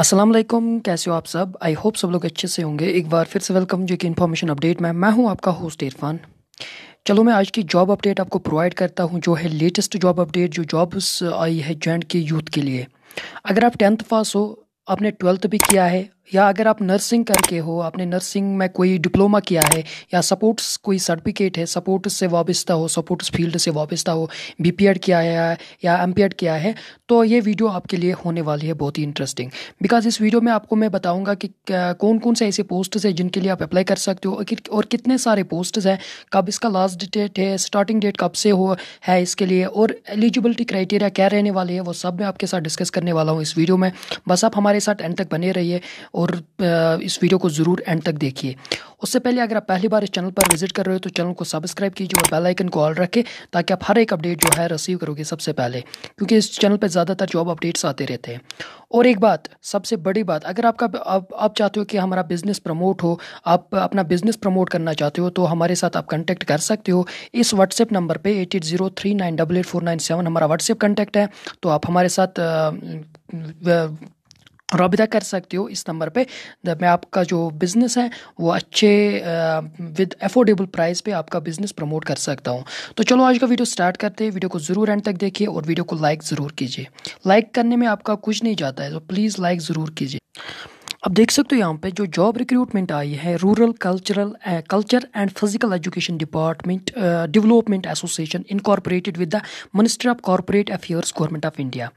असलम कैसे हो आप सब आई होप सब लोग अच्छे से होंगे एक बार फिर से वेलकम जो कि इन्फॉर्मेशन अपडेट में मैं हूं आपका होस्ट इरफान चलो मैं आज की जॉब अपडेट आपको प्रोवाइड करता हूं जो है लेटेस्ट जॉब अपडेट जो जॉब्स आई है जे के यूथ के लिए अगर आप टेंथ पास हो आपने ट्वेल्थ भी किया है या अगर आप नर्सिंग करके हो आपने नर्सिंग में कोई डिप्लोमा किया है या सपोर्ट्स कोई सर्टिफिकेट है सपोर्ट्स से वाबस्ता हो सपोर्ट्स फील्ड से वाबस्ता हो बी किया है या एम किया है तो ये वीडियो आपके लिए होने वाली है बहुत ही इंटरेस्टिंग बिकॉज इस वीडियो में आपको मैं बताऊँगा कि कौन कौन से ऐसे पोस्ट्स हैं जिनके लिए आप अप्लाई कर सकते हो और कितने सारे पोस्ट्स हैं कब इसका लास्ट डेट है स्टार्टिंग डेट कब से हो है इसके लिए और एलिजिबिलिटी क्राइटेरिया क्या रहने वाली है वो सब मैं आपके साथ डिस्कस करने वाला हूँ इस वीडियो में बस आप हमारे साथ एंड तक बने रहिए और इस वीडियो को ज़रूर एंड तक देखिए उससे पहले अगर आप पहली बार इस चैनल पर विजिट कर रहे हो तो चैनल को सब्सक्राइब कीजिए और बेल आइकन को ऑल रखें ताकि आप हर एक अपडेट जो है रिसीव करोगे सबसे पहले क्योंकि इस चैनल पर ज़्यादातर जॉब अपडेट्स आते रहते हैं और एक बात सबसे बड़ी बात अगर आपका आप, आप चाहते हो कि हमारा बिज़नेस प्रमोट हो आप अपना बिज़नेस प्रमोट करना चाहते हो तो हमारे साथ आप कॉन्टैक्ट कर सकते हो इस व्हाट्सएप नंबर पर eight eight zero three nine double eight four nine seven हमारा व्हाट्सएप कॉन्टैक्ट है तो आप हमारे साथ रबता कर सकते हो इस नंबर पे जब मैं आपका जो बिज़नेस है वो अच्छे विद एफोर्डेबल प्राइस पे आपका बिज़नेस प्रमोट कर सकता हूँ तो चलो आज का वीडियो स्टार्ट करते हैं वीडियो को ज़रूर एंड तक देखिए और वीडियो को लाइक ज़रूर कीजिए लाइक करने में आपका कुछ नहीं जाता है तो प्लीज़ लाइक ज़रूर कीजिए अब देख सकते हो यहाँ पे जो जॉब रिक्रूटमेंट आई है rural cultural culture and physical education department development association incorporated with the ministry of corporate affairs government of India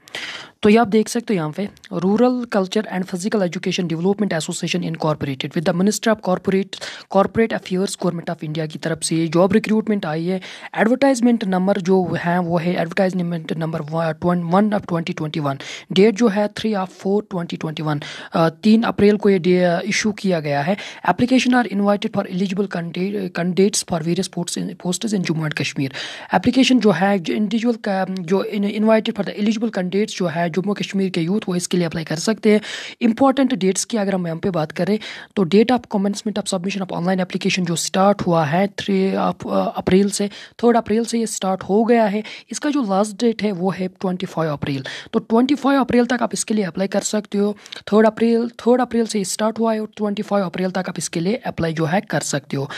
तो ये आप देख सकते हो यहाँ पे rural culture and physical education development association incorporated with the minister of corporate corporate affairs government of India की तरफ से जॉब रिक्रूटमेंट आई है एडवर्टाइजमेंट नंबर जो है वो है advertisement number one of twenty one date जो है three of four twenty twenty one तीन अप्रैल को ये इशू किया गया है application are invited for eligible candidates for various post in Jammu and Kashmir application जो है इंडिविजुअल जो invited for the eligible candidates जो है जम्मू कश्मीर के यूथ वो इसके लिए अप्लाई कर सकते हैं इंपॉर्टेंट डेट्स की अगर हम यहाँ पे बात करें तो date of commencement of submission of online application जो स्टार्ट हुआ है थ्री अप्रैल uh, से थर्ड अप्रैल से ये स्टार्ट हो गया है इसका जो लास्ट डेट है वो है ट्वेंटी फाइव अप्रैल तो ट्वेंटी फाइव अप्रैल तक आप इसके लिए अप्लाई कर सकते हो थर्ड अप्रैल थर्ड अप्रैल से स्टार्ट हुआ है और ट्वेंटी फाइव अप्रैल तक आप इसके लिए अप्लाई जो है कर सकते हो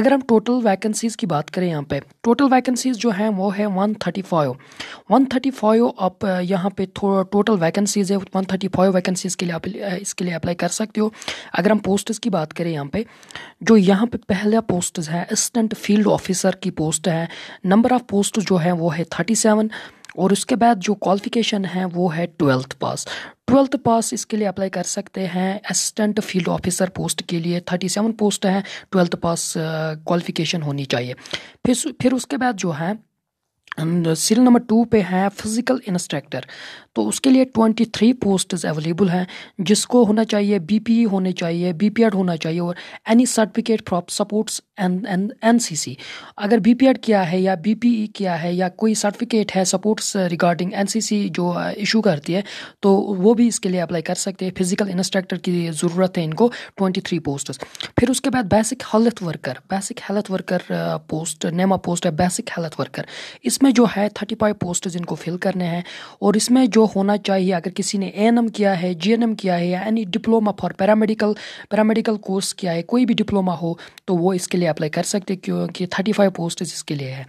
अगर हम टोटल वैकेंसीज़ की बात करें यहाँ पे टोटल वैकेंसीज़ जो हैं वो है one thirty five one thirty five आप यहाँ पे थोड़ा और टोटल वैकेंसीज़ है वन थर्टी फाइव वैकेंसीज़ के लिए आप इसके लिए अप्लाई कर सकते हो अगर हम पोस्ट की बात करें यहाँ पे जो यहाँ पे पहला पोस्ट है असिस्टेंट फील्ड ऑफिसर की पोस्ट है नंबर ऑफ़ पोस्ट जो है वो है थर्टी सेवन और उसके बाद जो क्वालिफिकेशन है वो है ट्वेल्थ पास ट्वेल्थ पास इसके लिए अप्लाई कर सकते हैं असिस्टेंट फील्ड ऑफिसर पोस्ट के लिए थर्टी सेवन पोस्ट हैं ट्वेल्थ पास क्वालिफिकेशन होनी चाहिए फिर फिर उसके बाद जो है सीरियल नंबर टू पे है फिज़िकल इंस्ट्रक्टर तो उसके लिए ट्वेंटी थ्री पोस्ट अवेलेबल हैं जिसको होना चाहिए बी पी e होने चाहिए बी पी एड होना चाहिए और any certificate from sports and and N C C अगर बी पी एड किया है या बी पी ई किया है या कोई सर्टिफिकेट है sports regarding N C C जो इशू uh, करती है तो वो भी इसके लिए अप्लाई कर सकते हैं फिज़िकल इंस्ट्रक्टर की ज़रूरत है इनको ट्वेंटी थ्री पोस्ट फिर उसके बाद basic health worker basic health worker post name post है बेसिक हेल्थ वर्कर इसमें इसमें जो है थर्टी फाइव पोस्ट इनको फिल करने हैं और इसमें जो होना चाहिए अगर किसी ने ए किया है जी किया है या any diploma for paramedical paramedical course किया है कोई भी डिप्लोमा हो तो वो इसके लिए अप्लाई कर सकते क्योंकि थर्टी फाइव पोस्ट इसके लिए है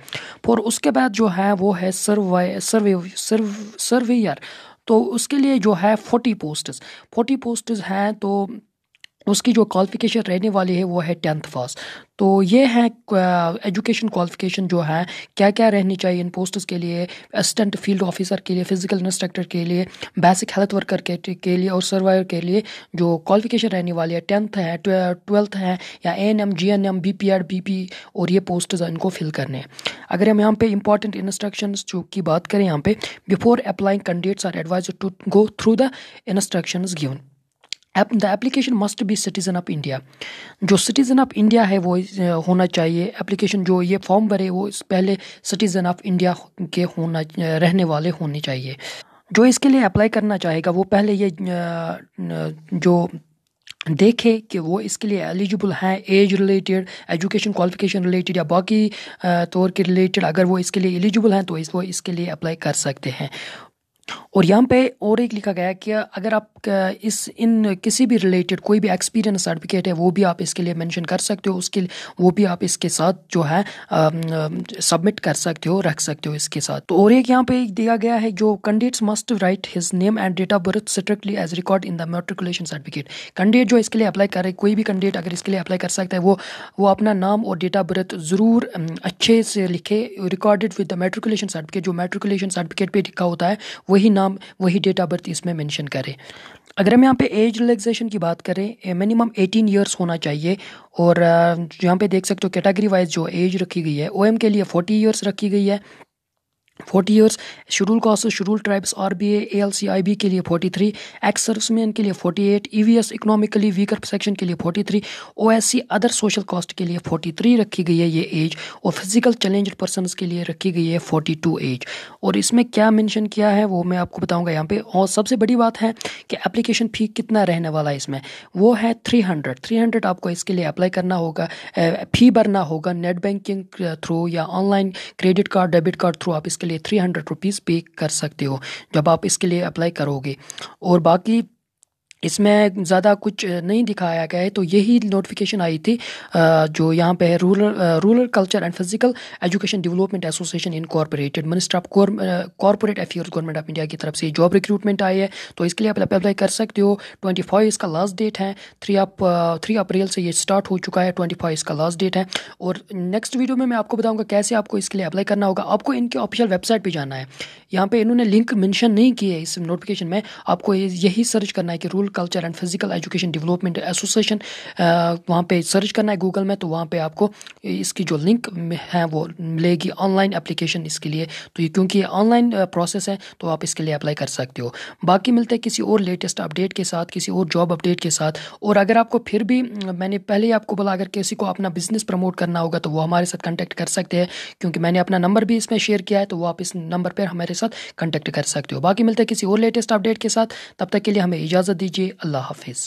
और उसके बाद जो है वो है सर्वे सर्वे सर्वेयर तो उसके लिए जो है फोर्टी पोस्ट फोर्टी पोस्ट हैं तो उसकी जो क्वालिफिकेशन रहने वाली है वो है टेंथ पास तो ये है एजुकेशन क्वालिफिकेशन जो है क्या क्या रहनी चाहिए इन पोस्ट्स के लिए असिस्टेंट फील्ड ऑफिसर के लिए फिजिकल इंस्ट्रक्टर के लिए बेसिक हेल्थ वर्कर के, के लिए और सर्वाइवर के लिए जो क्वालिफिकेशन रहने वाली है टेंथ है ट्वेल्थ है या A N M G N M B P Ed B P और ये पोस्ट इनको फिल करने हैं अगर हम यहाँ पे इंपॉर्टेंट इंस्ट्रक्शन की बात करें यहाँ पे before applying candidates are advise to go through the instruction given the application must be citizen of India जो सिटीज़न ऑफ इंडिया है वो होना चाहिए एप्लीकेशन जो ये फॉर्म भरे वो पहले सिटीज़न ऑफ इंडिया के होना रहने वाले होने चाहिए जो इसके लिए अप्लाई करना चाहेगा वो पहले ये जो देखे कि वो इसके लिए एलिजिबल हैं age related education qualification related या बाकी तौर के रिलेटेड अगर वो इसके लिए एलिजिबल हैं तो इस वो इसके लिए अप्लाई कर सकते हैं और यहाँ पे और एक लिखा गया है कि अगर आप इस इन किसी भी रिलेटेड कोई भी एक्सपीरियंस सर्टिफिकेट है वो भी आप इसके लिए मेंशन कर सकते हो उसके लिए वो भी आप इसके साथ जो है सबमिट कर सकते हो रख सकते हो इसके साथ तो और एक यहाँ पे दिया गया है जो candidates must write his name and date of birth strictly as record in the matriculation certificate candidate जो इसके लिए अप्लाई करे कोई भी कैंडिडेट अगर इसके लिए अप्लाई कर सकता है वो वो अपना नाम और डेट ऑफ बर्थ ज़रूर अच्छे से लिखे recorded with the matriculation certificate जो मेट्रिकुलेशन सर्टिफिकेट पर लिखा होता है वो वही नाम वही डेट ऑफ बर्थ इसमें मेंशन करें अगर हम यहाँ पे एज रिलैक्सेशन की बात करें मिनिमम 18 इयर्स होना चाहिए और यहाँ पे देख सकते हो कैटेगरी वाइज जो एज रखी गई है ओएम के लिए 40 इयर्स रखी गई है forty years schedule caste schedule tribes R B A L C I B के लिए फोर्टी थ्री एक्स सर्विसमैन के लिए फोर्टी एट ई वी एस इकोनॉमिकली वीकर सेक्शन के लिए forty three O S C other social caste के लिए forty three रखी गई है ये एज और फिजिकल चैलेंज पर्सन के लिए रखी गई है फोर्टी टू एज और इसमें क्या मैंशन किया है वो मैं आपको बताऊँगा यहाँ पर और सबसे बड़ी बात है कि एप्लीकेशन फ़ी कितना रहने वाला है इसमें वो है थ्री हंड्रेड थ्री हंड्रेड आपको इसके लिए अप्लाई करना होगा फ़ी भरना होगा नेट बैंकिंग थ्रू या online credit card debit card through आप इसके के लिए थ्री हंड्रेड रुपीज़ पे कर सकते हो जब आप इसके लिए अप्लाई करोगे और बाकी इसमें ज़्यादा कुछ नहीं दिखाया गया है तो यही नोटिफिकेशन आई थी जो यहाँ पे है rural rural culture and physical education development association incorporated minister of corporate affairs government of India की तरफ से जॉब रिक्रूटमेंट आई है तो इसके लिए आप अप्लाई कर सकते हो ट्वेंटी फाइव इसका लास्ट डेट है थ्री अप थ्री अप्रैल से ये स्टार्ट हो चुका है ट्वेंटी फाइव इसका लास्ट डेट है और नेक्स्ट वीडियो में मैं आपको बताऊँगा कैसे आपको इसके लिए अप्लाई करना होगा आपको इनके ऑफिशियल वेबसाइट पर जाना है यहाँ पे इन्होंने लिंक मेंशन नहीं किया है इस नोटिफिकेशन में आपको यही सर्च करना है कि rural culture and physical education development association वहाँ पे सर्च करना है गूगल में तो वहाँ पे आपको इसकी जो लिंक है वो मिलेगी ऑनलाइन एप्लीकेशन इसके लिए तो ये क्योंकि ऑनलाइन प्रोसेस है तो आप इसके लिए अप्लाई कर सकते हो बाकी मिलते हैं किसी और लेटेस्ट अपडेट के साथ किसी और जॉब अपडेट के साथ और अगर आपको फिर भी मैंने पहले ही आपको बोला अगर किसी को अपना बिजनेस प्रमोट करना होगा तो वो हमारे साथ कॉन्टेक्ट कर सकते हैं क्योंकि मैंने अपना नंबर भी इसमें शेयर किया है तो वो आप इस नंबर पर हमारे साथ साथ कंटेक्ट कर सकते हो बाकी मिलते हैं किसी और लेटेस्ट अपडेट के साथ तब तक के लिए हमें इजाज़त दीजिए अल्लाह हाफिज़